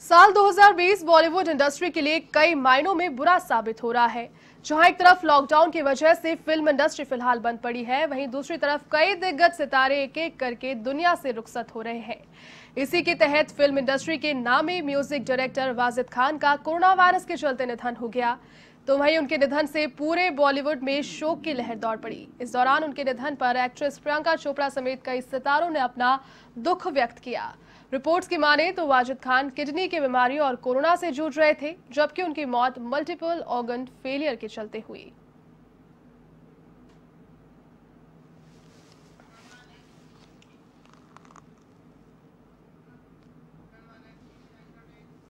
साल 2020 बॉलीवुड इंडस्ट्री के लिए कई मायनों में बुरा साबित हो रहा है जहां एक तरफ लॉकडाउन की वजह से फिल्म इंडस्ट्री फिलहाल बंद पड़ी है वहीं दूसरी तरफ कई दिग्गज सितारे एक एक करके दुनिया से रुखसत हो रहे हैं इसी के तहत फिल्म इंडस्ट्री के नामी म्यूजिक डायरेक्टर वाजिद खान का कोरोना वायरस के चलते निधन हो गया तो वहीं उनके निधन से पूरे बॉलीवुड में शोक की लहर दौड़ पड़ी इस दौरान उनके निधन पर एक्ट्रेस प्रियंका चोपड़ा समेत कई सितारों ने अपना दुख व्यक्त किया रिपोर्ट्स की माने तो वाजिद खान किडनी की बीमारी और कोरोना से जूझ रहे थे जबकि उनकी मौत मल्टीपल ऑर्गन फेलियर के चलते हुई